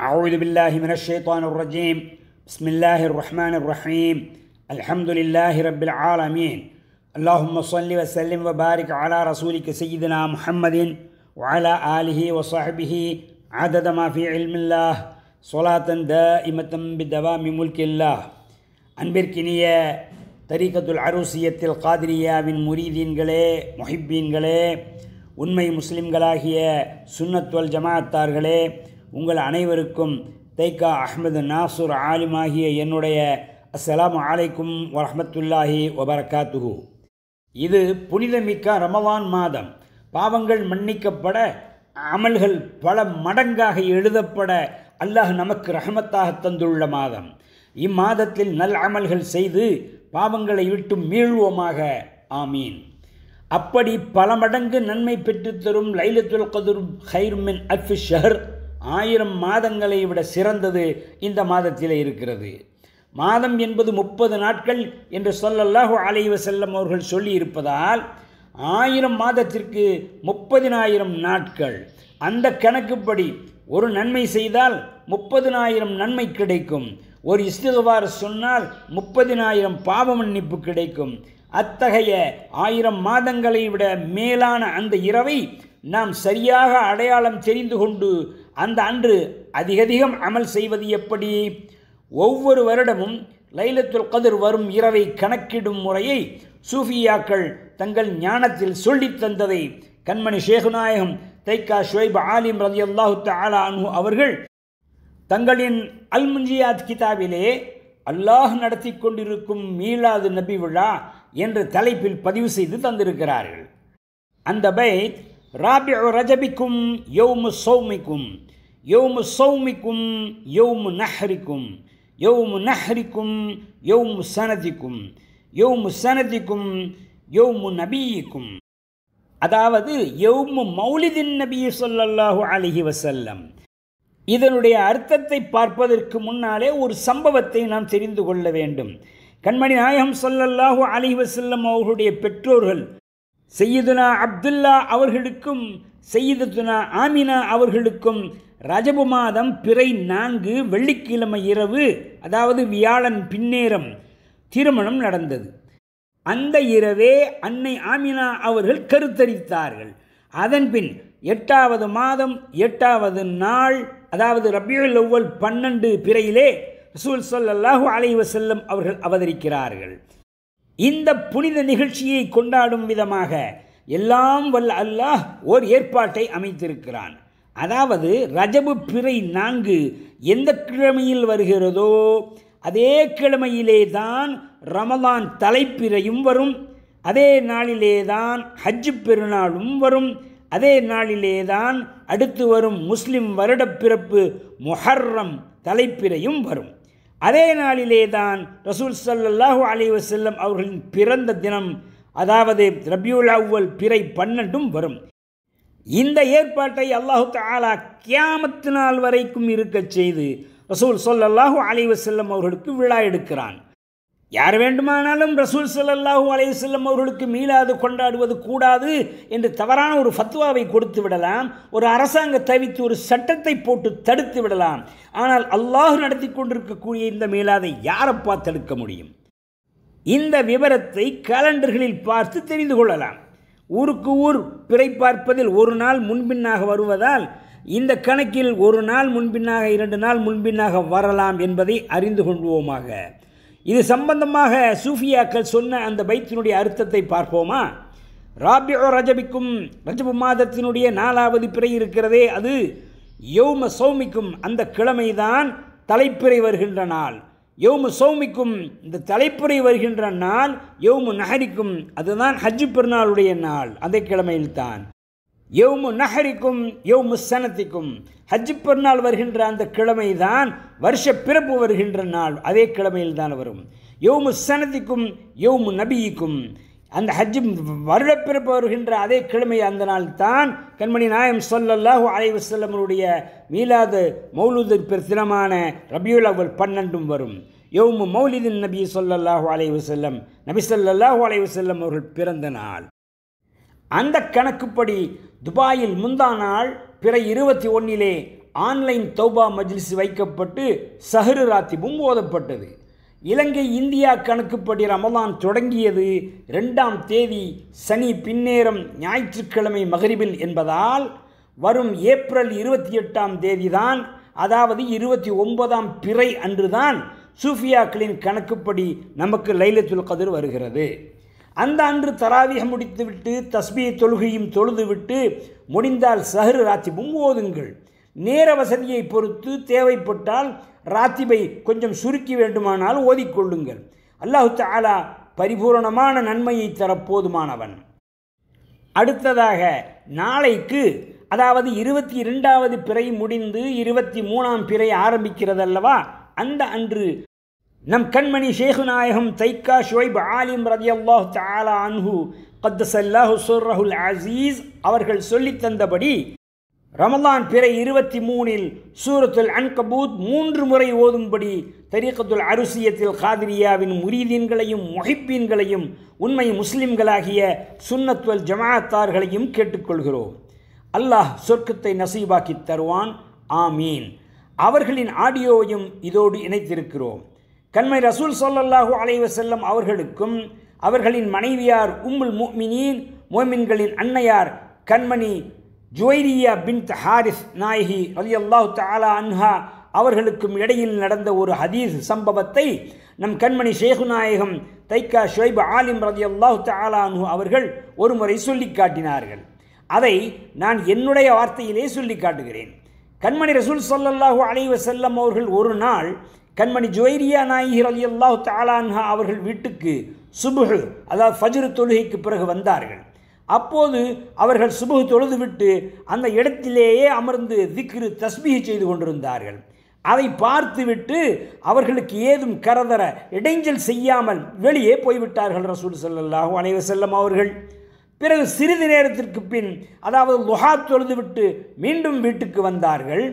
أعوذ بالله من الشيطان الرجيم بسم الله الرحمن الرحيم الحمد لله رب العالمين اللهم صل وسلم وبارك على رسولك سيدنا محمد وعلى آله وصحبه عدد ما في علم الله صلاة دائمة بدوام ملك الله طريقة العروسية القادرية غلي محبين غلي ونمي مسلم غلاهية سنة والجماعة تار غلي உங்கள் அனைவருக்கும் தைக்கா அஹ்மது நாசூர் ஆகிய என்னுடைய அஸ்லாம் ஆலைக்கும் வரமத்துல்லாஹி வபரகாத்துஹு இது புனிதமிக்க ரமவான் மாதம் பாவங்கள் மன்னிக்கப்பட அமல்கள் பல மடங்காக எழுதப்பட அல்லாஹ் நமக்கு ரஹமத்தாக தந்துள்ள மாதம் இம்மாதத்தில் நல் அமல்கள் செய்து பாவங்களை விட்டு மீழ்வோமாக ஆமீன் அப்படி பல மடங்கு நன்மை பெற்றுத்தரும் லைலத்துல் கதுரும் ஹைர்மின் அஃபி ஷஹர் ஆயிரம் மாதங்களை விட சிறந்தது இந்த மாதத்தில் இருக்கிறது மாதம் என்பது முப்பது நாட்கள் என்று சொல்லல்லாஹு அலைவ செல்லம் அவர்கள் சொல்லியிருப்பதால் ஆயிரம் மாதத்திற்கு முப்பதினாயிரம் நாட்கள் அந்த கணக்குப்படி ஒரு நன்மை செய்தால் முப்பதினாயிரம் நன்மை கிடைக்கும் ஒரு இஸ்திகவார் சொன்னால் முப்பதினாயிரம் பாவ மன்னிப்பு கிடைக்கும் அத்தகைய ஆயிரம் மாதங்களை விட மேலான அந்த இரவை நாம் சரியாக அடையாளம் தெரிந்து கொண்டு அந்த அன்று அதிகதிகம் அமல் செய்வது எப்படி ஒவ்வொரு வருடமும் லைலத்துல் கதிர் வரும் இரவை கணக்கிடும் முறையை சூஃபியாக்கள் தங்கள் ஞானத்தில் சொல்லித் தந்ததை கண்மணி ஷேகுநாயகம் தைக்கா ஷுவைப் ஆலிம் ரதி அல்லாஹு தாலா அனு அவர்கள் தங்களின் அல் முஞ்சியாத் கிதாபிலே அல்லாஹ் நடத்தி கொண்டிருக்கும் மீளாது நபி விழா என்ற தலைப்பில் பதிவு செய்து தந்திருக்கிறார்கள் அந்த பைத் ராபி ரஜபிக்கும் யௌமு சௌமிக்கும் யௌமு சௌமிக்கும் யௌமு நஹரிக்கும் யௌமு நஹரிக்கும் யௌமு சனதிக்கும் யௌமு சனதிக்கும் யௌமு நபீக்கும் அதாவது யௌமு மௌலிதின் நபி சொல்லல்லாஹு அலிஹி வசல்லம் இதனுடைய அர்த்தத்தை பார்ப்பதற்கு முன்னாலே ஒரு சம்பவத்தை நாம் தெரிந்து கொள்ள வேண்டும் கண்மணி நாயகம் சொல்லல்லாஹு அலிஹி வசல்லம் அவர்களுடைய பெற்றோர்கள் செய்யதுனா அப்துல்லா அவர்களுக்கும் செய்யதுனா ஆமினா அவர்களுக்கும் ரஜபு மாதம் பிறை நான்கு வெள்ளிக்கிழமை இரவு அதாவது வியாழன் பின்னேரம் திருமணம் நடந்தது அந்த இரவே அன்னை ஆமினா அவர்கள் கருத்தரித்தார்கள் அதன்பின் எட்டாவது மாதம் எட்டாவது நாள் அதாவது ரபியுல் ஒவ்வொல் பன்னெண்டு பிறையிலே ரசூல் சொல்லல்லாஹு அலைவசல்லம் அவர்கள் அவதரிக்கிறார்கள் இந்த புனித நிகழ்ச்சியை கொண்டாடும் விதமாக எல்லாம் வல்ல அல்லாஹ் ஓர் ஏற்பாட்டை அமைத்திருக்கிறான் அதாவது ரஜபு பிறை நான்கு எந்த கிழமையில் வருகிறதோ அதே கிழமையிலே தான் ரமதான் தலைப்பிறையும் வரும் அதே நாளிலே தான் ஹஜ்ஜு பெருநாளும் வரும் அதே நாளிலே தான் அடுத்து வரும் முஸ்லிம் வருடப்பிறப்பு மொஹர்ரம் தலைப்பிறையும் வரும் அதே நாளிலே தான் ரசூல் சல்லாஹூ அலி வசல்லம் அவர்களின் பிறந்த தினம் அதாவது ரபியுல் அவ்வல் பிறை பன்னெண்டும் வரும் இந்த ஏற்பாட்டை அல்லாஹு தாலா கியாமத்து நாள் வரைக்கும் இருக்கச் செய்து ரசூல் சொல்லல்லாஹூ அலி வசல்லம் அவர்களுக்கு விழா எடுக்கிறான் யார் வேண்டுமானாலும் ரசூல் அலைய செல்லம் அவர்களுக்கு மீளாது கொண்டாடுவது கூடாது என்று தவறான ஒரு ஃபத்வாவை கொடுத்து விடலாம் ஒரு அரசாங்க தவித்து ஒரு சட்டத்தை போட்டு தடுத்து விடலாம் ஆனால் அல்லாஹு நடத்தி கொண்டிருக்கக்கூடிய இந்த மீளாதை யாரப்பா தடுக்க முடியும் இந்த விவரத்தை கேலண்டர்களில் பார்த்து தெரிந்து கொள்ளலாம் ஊருக்கு ஊர் பிறை பார்ப்பதில் ஒரு நாள் முன்பின்னாக வருவதால் இந்த கணக்கில் ஒரு நாள் முன்பின்னாக இரண்டு நாள் முன்பின்னாக வரலாம் என்பதை அறிந்து கொள்வோமாக இது சம்பந்தமாக சூஃபியாக்கள் சொன்ன அந்த பைத்தினுடைய அர்த்தத்தை பார்ப்போமா ராபியோ ரஜபிக்கும் ரஜபு மாதத்தினுடைய நாலாவது பிறை இருக்கிறதே அது யௌம சௌமிக்கும் அந்த கிழமைதான் தலைப்பிறை வருகின்ற நாள் யௌமு சௌமிக்கும் இந்த தலைப்புரை வருகின்ற நாள் யௌமு நகரிக்கும் அதுதான் ஹஜ்ஜு பெருநாளுடைய நாள் அதே கிழமையில்தான் எவ்மு நஹரிக்கும் எவ்மு சனத்திக்கும் ஹஜ்ஜு பெருநாள் வருகின்ற அந்த கிழமை தான் வருஷ பிறப்பு வருகின்ற நாள் அதே கிழமையில் தான் வரும் எவ்மு சனத்திக்கும் எவ்மு நபியிக்கும் அந்த ஹஜ்ஜு வருடப்பிறப்பு வருகின்ற அதே கிழமை அந்த நாள் தான் கண்மணி நாயம் சொல்லல்லாஹு அலைவசல்லமனுடைய மீலாது மௌலூது தினமான ரபியுல் அவல் பன்னெண்டும் வரும் எவ்மு மௌலிதின் நபி சொல்லல்லாஹு அலைவசல்லம் நபி சொல்லல்லாஹு அலைவசல்லம் அவர்கள் பிறந்த நாள் அந்த கணக்குப்படி துபாயில் முந்தா நாள் பிற இருபத்தி ஒன்றிலே ஆன்லைன் தௌபா மஜ்லிஸ் வைக்கப்பட்டு சஹரு ராத்திபும் ஓதப்பட்டது இலங்கை இந்தியா கணக்குப்படி ரமலான் தொடங்கியது ரெண்டாம் தேதி சனி பின்னேரம் ஞாயிற்றுக்கிழமை மகரிபில் என்பதால் வரும் ஏப்ரல் இருபத்தி எட்டாம் தேதிதான் அதாவது இருபத்தி ஒன்பதாம் பிறை அன்றுதான் சூஃபியாக்களின் கணக்குப்படி நமக்கு லைலத்துல் கதிர் வருகிறது அந்த அன்று தராவிக முடித்துவிட்டு தஸ்மியை தொழுகையும் தொழுதுவிட்டு முடிந்தால் சஹரு ராத்திபும் ஓதுங்கள் நேர வசதியை பொறுத்து தேவைப்பட்டால் ராத்திபை கொஞ்சம் சுருக்கி வேண்டுமானால் ஓதிக்கொள்ளுங்கள் அல்லாஹு தாலா பரிபூரணமான நன்மையை தரப்போதுமானவன் போதுமானவன் அடுத்ததாக நாளைக்கு அதாவது இருபத்தி இரண்டாவது பிறை முடிந்து இருபத்தி மூணாம் பிறை ஆரம்பிக்கிறதல்லவா அந்த அன்று நம் கண்மணி ஷேகு நாயகம் தைக்கா ஷுவைப் ஆலிம் ரதி அல்லாஹ் தாலா அன்ஹு கத்தசல்லாஹு ரஹுல் அசீஸ் அவர்கள் சொல்லித்தந்தபடி ரமலான் பிற இருபத்தி மூணில் சூரத்துல் அன்கபூத் மூன்று முறை ஓதும்படி தரீக்கத்துல் அருசியத்தில் காதிரியாவின் முரீதீன்களையும் மொஹிப்பீன்களையும் உண்மை முஸ்லிம்களாகிய சுன்னத்வல் ஜமாத்தார்களையும் கேட்டுக்கொள்கிறோம் அல்லாஹ் சொர்க்கத்தை நசீபாக்கி தருவான் ஆமீன் அவர்களின் ஆடியோவையும் இதோடு இணைத்திருக்கிறோம் கண்மை ரசூல் சொல்லல்லாஹு அலைவு செல்லம் அவர்களுக்கும் அவர்களின் மனைவியார் உம்முல் மோமினீன் மோமின்களின் அன்னையார் கண்மணி ஜுவைரியா பின் ஹாரிஸ் நாயகி அலி அல்லாஹு தாலா அன்ஹா அவர்களுக்கும் இடையில் நடந்த ஒரு ஹதீஸ் சம்பவத்தை நம் கண்மணி ஷேகு நாயகம் தைக்கா ஷொய்ப் ஆலிம் ரதி அல்லாஹு தாலானு அவர்கள் ஒரு முறை சொல்லி காட்டினார்கள் அதை நான் என்னுடைய வார்த்தையிலே சொல்லி காட்டுகிறேன் கண்மணி ரசூல் சொல்லல்லாஹு அலைவ செல்லம் அவர்கள் ஒரு நாள் கண்மணி ஜுவைரியா நாயகர் அலி அல்லாஹ் தாலான்ஹா அவர்கள் வீட்டுக்கு சுபுகு அதாவது ஃபஜ்ரு தொழுகைக்கு பிறகு வந்தார்கள் அப்போது அவர்கள் சுபுகு தொழுதுவிட்டு அந்த இடத்திலேயே அமர்ந்து திக்ரு தஸ்மிகை செய்து கொண்டிருந்தார்கள் அதை பார்த்துவிட்டு அவர்களுக்கு ஏதும் கரதர இடைஞ்சல் செய்யாமல் வெளியே போய்விட்டார்கள் ரசூல் அனைவர் செல்லம் அவர்கள் பிறகு சிறிது நேரத்திற்கு பின் அதாவது லுஹா தொழுதுவிட்டு மீண்டும் வீட்டுக்கு வந்தார்கள்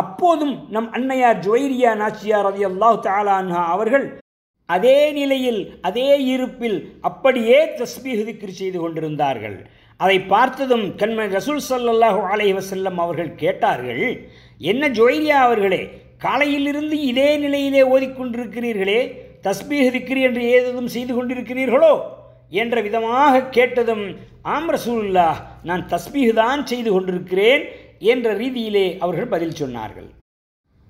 அப்போதும் நம் அன்னையார் ஜுவைரியா நாச்சியார் அதி அல்லாஹ் தாலா அவர்கள் அதே நிலையில் அதே இருப்பில் அப்படியே தஸ்பீஹ் செய்து கொண்டிருந்தார்கள் அதை பார்த்ததும் கண்மன் ரசூல் சல்லாஹு அலை வசல்லம் அவர்கள் கேட்டார்கள் என்ன ஜோயிரியா அவர்களே காலையிலிருந்து இதே நிலையிலே ஓதிக்கொண்டிருக்கிறீர்களே தஸ்பீஹ் திக்ரி என்று ஏதும் செய்து கொண்டிருக்கிறீர்களோ என்ற விதமாக கேட்டதும் ஆம் ரசூல்லா நான் தஸ்பீஹ் தான் செய்து கொண்டிருக்கிறேன் என்ற ரீதியிலே அவர்கள் பதில் சொன்னார்கள்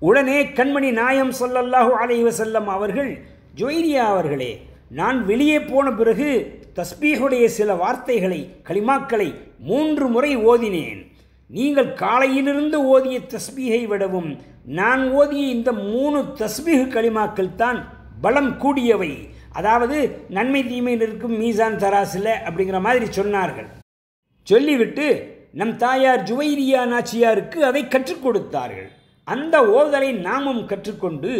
உடனே கண்மணி நாயம் சொல்லல்லாஹு அலைவசல்லம் அவர்கள் ஜொய்ரியா அவர்களே நான் வெளியே போன பிறகு தஸ்பீகுடைய சில வார்த்தைகளை களிமாக்களை மூன்று முறை ஓதினேன் நீங்கள் காலையிலிருந்து ஓதிய தஸ்பீகை விடவும் நான் ஓதிய இந்த மூணு தஸ்பீகு களிமாக்கள் தான் பலம் கூடியவை அதாவது நன்மை தீமையில் இருக்கும் மீசான் தராசில் அப்படிங்கிற மாதிரி சொன்னார்கள் சொல்லிவிட்டு நம் தாயார் ஜுவைரியா நாச்சியாருக்கு அதை கற்றுக் கொடுத்தார்கள் அந்த ஓதலை நாமும் கற்றுக்கொண்டு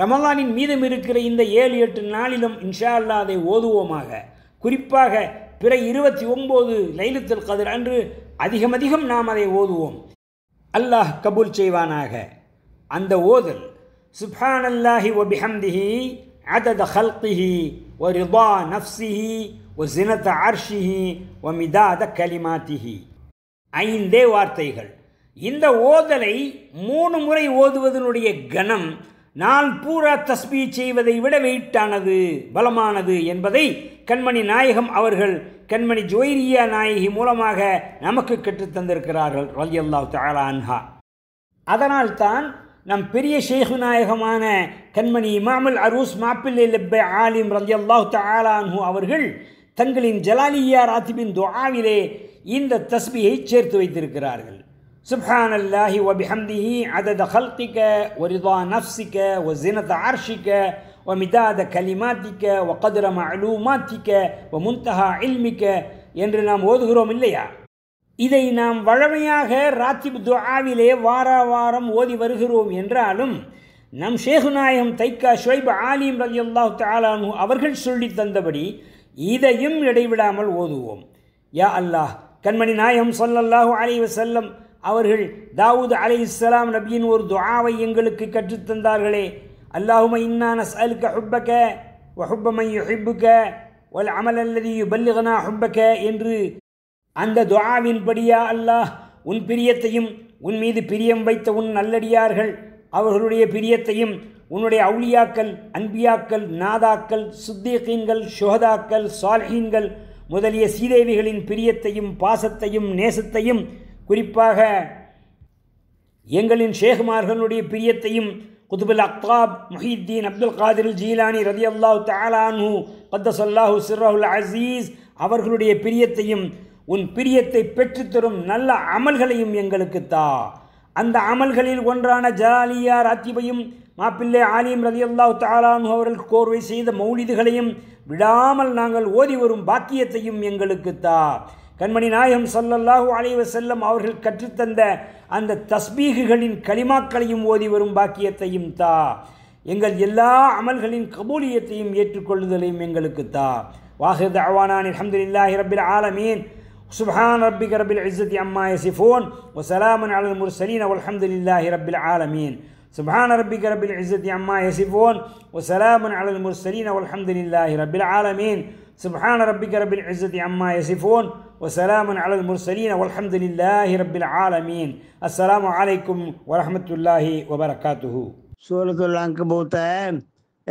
ரமலானின் மீதம் இருக்கிற இந்த ஏழு எட்டு நாளிலும் இன்ஷா அல்லா அதை ஓதுவோமாக குறிப்பாக பிற இருபத்தி ஒம்போது லைலத்தில் கதிர் அன்று அதிகம் அதிகம் நாம் அதை ஓதுவோம் அல்லாஹ் கபூல் செய்வானாக அந்த ஓதல் சுஃபான் அல்லாஹி ஒ பிஹம்திஹி عدد நஃப்சிஹி ورضا نفسه ஆர்ஷிஹி ஒ மிதாத கலிமாத்திஹி ஐந்தே வார்த்தைகள் இந்த ஓதலை மூணு முறை ஓதுவதனுடைய கணம் நான் பூரா தஸ்மி செய்வதை விட வெயிட்டானது பலமானது என்பதை கண்மணி நாயகம் அவர்கள் கண்மணி ஜோயிரியா நாயகி மூலமாக நமக்கு கற்றுத்தந்திருக்கிறார்கள் ரலியல்லாஹ் தாலா அன்ஹா அதனால்தான் நம் பெரிய ஷேகு நாயகமான கண்மணி இமாமல் அரூஸ் மாப்பிள்ளை லெப்பை ஆலிம் ரலியல்லாஹ் தாலா அவர்கள் தங்களின் ஜலாலியா ராத்திபின் துஆவிலே இந்த தஸ்பியை சேர்த்து வைத்திருக்கிறார்கள் சுப்ஹான் அல்லாஹி ஒபிஹம்திஹி அதத ஒரு ஒரிதா நஃப்சிக்க ஒ ஜினத ஆர்ஷிக்க ஒ மிதாத கலிமாத்திக்க ஒ கதுர அலுமாத்திக்க ஒ முன்தஹா இல்மிக்க என்று நாம் ஓதுகிறோம் இல்லையா இதை நாம் வழமையாக ராத்திப் துஆவிலே வார வாரம் ஓதி வருகிறோம் என்றாலும் நம் ஷேகுநாயகம் தைக்கா ஷுவைப் ஆலிம் ரவி அல்லாஹு தாலானு அவர்கள் சொல்லி தந்தபடி இதையும் இடைவிடாமல் ஓதுவோம் யா அல்லாஹ் கண்மணி நாயகம் சொல்லல்லாஹு அலி வசல்லம் அவர்கள் தாவூது அலி இஸ்லாம் நபியின் ஒரு துஆவை எங்களுக்கு கற்றுத்தந்தார்களே அல்லாஹும இன்னா நஸ் அலுக்க ஹுப்பக்க வஹுப்பமை ஹிப்புக்க ஒல் அமல் அல்லது பல்லுகனா ஹுப்பக்க என்று அந்த படியா அல்லாஹ் உன் பிரியத்தையும் உன் மீது பிரியம் வைத்த உன் நல்லடியார்கள் அவர்களுடைய பிரியத்தையும் உன்னுடைய அவுளியாக்கள் அன்பியாக்கள் நாதாக்கள் சுத்தீகீன்கள் சுஹதாக்கள் சால்ஹீன்கள் முதலிய சீதேவிகளின் பிரியத்தையும் பாசத்தையும் நேசத்தையும் குறிப்பாக எங்களின் ஷேகுமார்களுடைய பிரியத்தையும் குதுபுல் அக்தாப் முஹீத்தீன் அப்துல் காதிர் ஜீலானி ரதி அல்லாஹு தாலானு கத்தசல்லாஹு சிர்ரஹுல் அசீஸ் அவர்களுடைய பிரியத்தையும் உன் பிரியத்தை பெற்றுத்தரும் நல்ல அமல்களையும் எங்களுக்கு தா அந்த அமல்களில் ஒன்றான ஜலாலியார் அத்திபையும் மாப்பிள்ளை ஆலிம் ரதி அல்லா தாலானு அவர்கள் கோர்வை செய்த மௌலிதுகளையும் விடாமல் நாங்கள் ஓதி வரும் பாக்கியத்தையும் எங்களுக்கு தா கண்மணி நாயகம் சல்லல்லாஹு அலைவ செல்லம் அவர்கள் கற்றுத்தந்த அந்த தஸ்பீகுகளின் களிமாக்களையும் ஓதி வரும் பாக்கியத்தையும் தா எங்கள் எல்லா அமல்களின் கபூலியத்தையும் ஏற்றுக்கொள்ளுதலையும் எங்களுக்கு தா வாஹித் அவானான் இல்லா ஹிரபில் ஆலமீன் சுஹான் ரப்பிக ரபில் இசத் அம்மா யசிஃபோன் ஒசலாமன் அலல் அஹமது இல்லா ஹிரபில் ஆலமீன் سبحان ربك رب العزة عما يصفون وسلام على المرسلين والحمد لله رب العالمين سبحان ربك رب العزة عما يصفون وسلام على المرسلين والحمد لله رب العالمين السلام عليكم ورحمة الله وبركاته سورة العنكبوت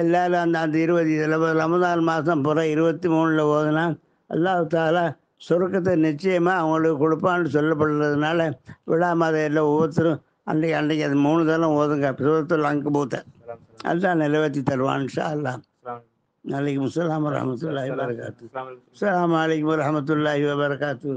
எல்லாரும் அந்த அந்த இருபது இதில் ரமதான் மாதம் புற இருபத்தி மூணில் ஓதுனா அல்லாஹ் தாலா சுருக்கத்தை நிச்சயமாக அவங்களுக்கு கொடுப்பான்னு சொல்லப்படுறதுனால விடாமல் அதை எல்லாம் ஒவ்வொருத்தரும் அன்றைக்கி அன்றைக்கி அது மூணு தரம் ஓதுங்க பிறவத்தில் அங்கு பூத்த அதுதான் நிறைவேற்றி தருவான் ஷா அல்லா அலைக்கும் அஸ்லாம் வரமத்துல்லாஹி வரகாத்து சலாம் அலைக்கும் வரமத்துல்லாஹி வரகாத்து